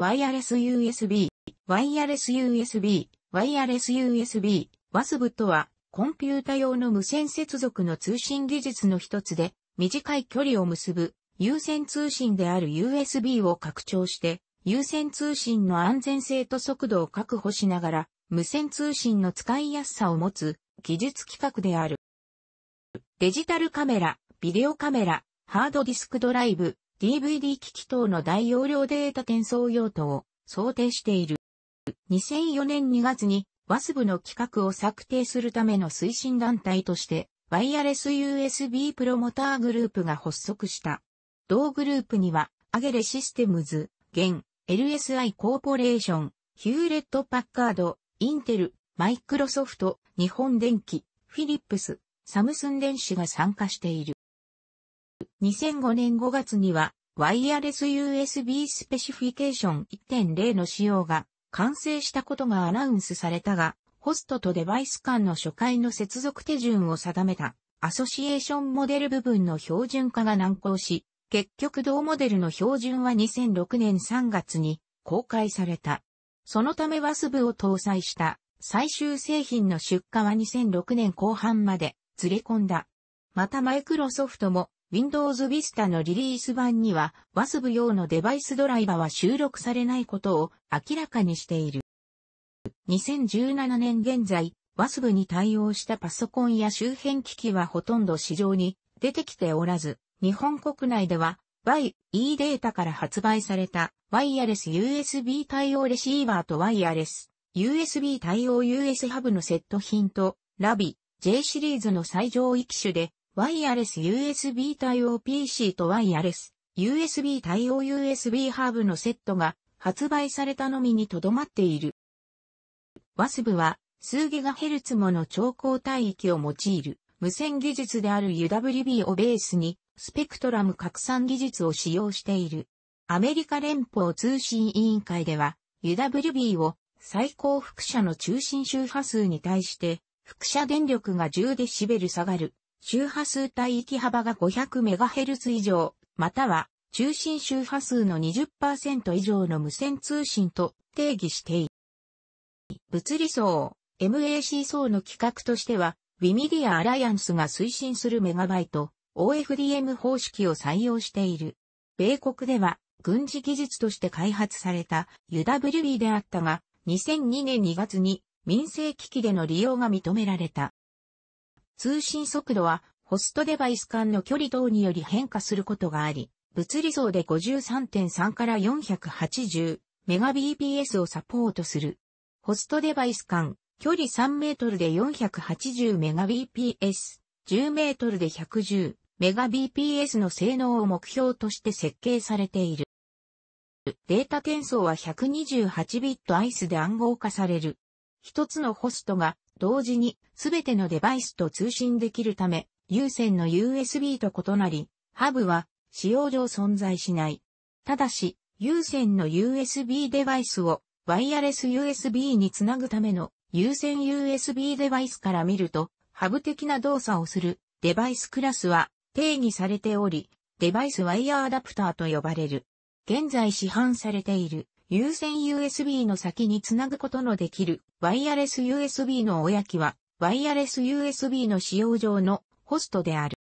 ワイヤレス USB、ワイヤレス USB、ワイヤレス USB、WASB とは、コンピュータ用の無線接続の通信技術の一つで、短い距離を結ぶ、有線通信である USB を拡張して、有線通信の安全性と速度を確保しながら、無線通信の使いやすさを持つ、技術規格である。デジタルカメラ、ビデオカメラ、ハードディスクドライブ、DVD 機器等の大容量データ転送用途を想定している。2004年2月に WASB の規格を策定するための推進団体として、ワイヤレス USB プロモーターグループが発足した。同グループには、アゲレシステムズ、現、LSI コーポレーション、ヒューレット・パッカード、インテル、マイクロソフト、日本電機、フィリップス、サムスン電子が参加している。2005年5月には、ワイヤレス USB スペシフィケーション1.0の仕様が完成したことがアナウンスされたが、ホストとデバイス間の初回の接続手順を定めたアソシエーションモデル部分の標準化が難航し、結局同モデルの標準は2006年3月に公開された。そのためバス部を搭載した最終製品の出荷は2006年後半までずれ込んだ。またマイクロソフトも Windows Vista のリリース版には WASB 用のデバイスドライバーは収録されないことを明らかにしている。2017年現在、WASB に対応したパソコンや周辺機器はほとんど市場に出てきておらず、日本国内では y e データから発売されたワイヤレス USB 対応レシーバーとワイヤレス USB 対応 US ハブのセット品とラビ J シリーズの最上位機種でワイヤレス USB 対応 PC とワイヤレス USB 対応 USB ハーブのセットが発売されたのみにとどまっている。ワスブは数ギガヘルツもの超高帯域を用いる無線技術である UWB をベースにスペクトラム拡散技術を使用している。アメリカ連邦通信委員会では UWB を最高副車の中心周波数に対して、副車電力が1 0ベル下がる周波数帯域幅が 500MHz 以上、または中心周波数の20%以上の無線通信と定義している。物理層、MAC 層の規格としては、ウィミディア・アライアンスが推進するメガバイト、OFDM 方式を採用している。米国では、軍事技術として開発された UWB であったが、2002年2月に民生機器での利用が認められた。通信速度はホストデバイス間の距離等により変化することがあり、物理層で53.3から 480Mbps をサポートする。ホストデバイス間、距離3メートルで 480Mbps、10メートルで 110Mbps の性能を目標として設計されている。データ転送は 128bit アイスで暗号化される。一つのホストが同時にすべてのデバイスと通信できるため、有線の USB と異なり、ハブは使用上存在しない。ただし、有線の USB デバイスをワイヤレス USB につなぐための有線 USB デバイスから見ると、ハブ的な動作をするデバイスクラスは定義されており、デバイスワイヤーアダプターと呼ばれる。現在市販されている有線 USB の先につなぐことのできるワイヤレス USB の親機は、ワイヤレス USB の使用上のホストである。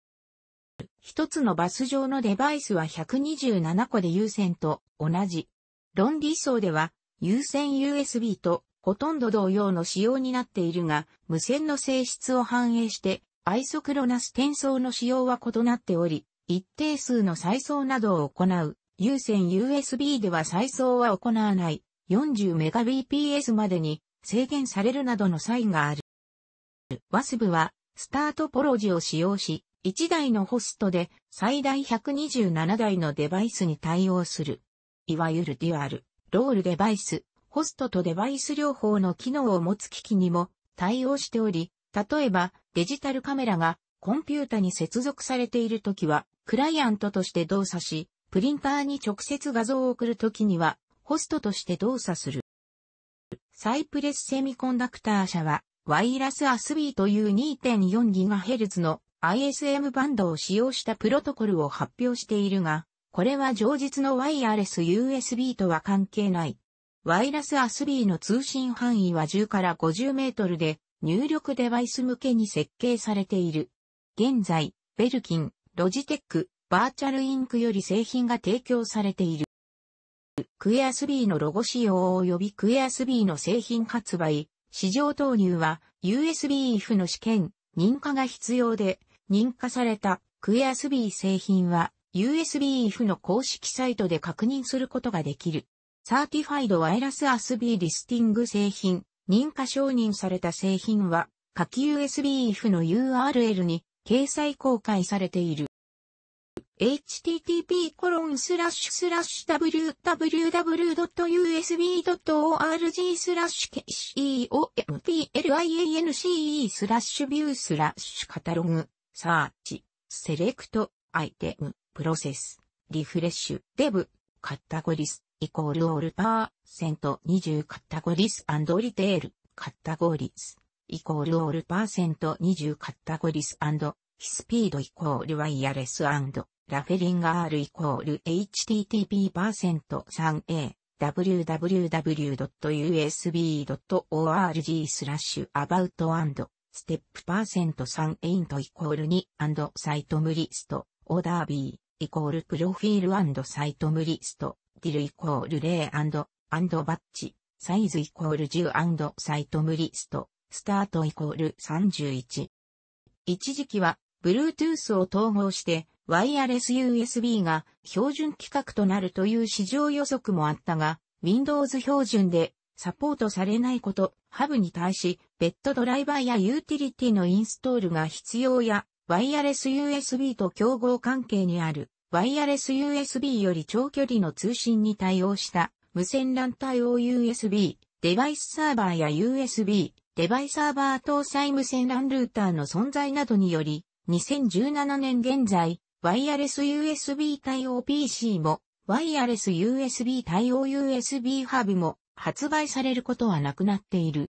一つのバス上のデバイスは127個で有線と同じ。論理層では、有線 USB とほとんど同様の仕様になっているが、無線の性質を反映して、アイソクロナス転送の仕様は異なっており、一定数の再送などを行う有線 USB では再送は行わない 40Mbps までに制限されるなどのサインがある。WASB はスタートポロジを使用し、1台のホストで最大127台のデバイスに対応する。いわゆるデュアル、ロールデバイス、ホストとデバイス両方の機能を持つ機器にも対応しており、例えばデジタルカメラがコンピュータに接続されているときはクライアントとして動作し、プリンターに直接画像を送るときには、ホストとして動作する。サイプレスセミコンダクター社は、ワイラスアスビーという 2.4GHz の ISM バンドを使用したプロトコルを発表しているが、これは常日のワイヤレス USB とは関係ない。ワイラスアスビーの通信範囲は10から50メートルで、入力デバイス向けに設計されている。現在、ベルキン、ロジテック、バーチャルインクより製品が提供されている。クエアスビーのロゴ使用及びクエアスビーの製品発売、市場投入は USB IF の試験、認可が必要で、認可されたクエアスビー製品は USB IF の公式サイトで確認することができる。サーティファイドワイラスアスビーリスティング製品、認可承認された製品は、下記 USB IF の URL に掲載公開されている。http://www.usb.org スラッシュ keompliance スラッシュビュースラッシュカタログ、サーチ、セレクト、アイテム、プロセス、リフレッシュ、デブ、カタゴリス、イコールオールパー、セント20カタゴリスリテール、カタゴリス、イコールオールパーセント20カタゴリススピードイコールワイヤレスラフェリンガールイコール http%3a www.usb.org スラッシュアバウトステップパーセント3エイントイコール2サイトムリストオーダービーイコールプロフィールサイトムリストディルイコール0アンドバッチサイズイコール10サイトムリストスタートイコール31一時期は Bluetooth を統合して、ワイヤレス USB が標準規格となるという市場予測もあったが、Windows 標準でサポートされないこと、ハブに対し、別途ドライバーやユーティリティのインストールが必要や、ワイヤレス USB と競合関係にある、ワイヤレス USB より長距離の通信に対応した、無線 LAN 対応 USB、デバイスサーバーや USB、デバイスサーバー搭載無線 LAN ルーターの存在などにより、2017年現在、ワイヤレス USB 対応 PC も、ワイヤレス USB 対応 USB ハブも発売されることはなくなっている。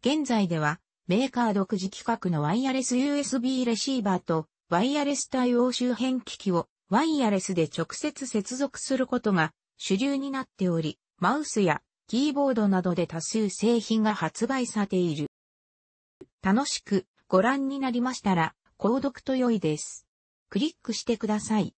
現在では、メーカー独自規格のワイヤレス USB レシーバーと、ワイヤレス対応周辺機器を、ワイヤレスで直接接続することが主流になっており、マウスやキーボードなどで多数製品が発売されている。楽しくご覧になりましたら、購読と良いです。クリックしてください。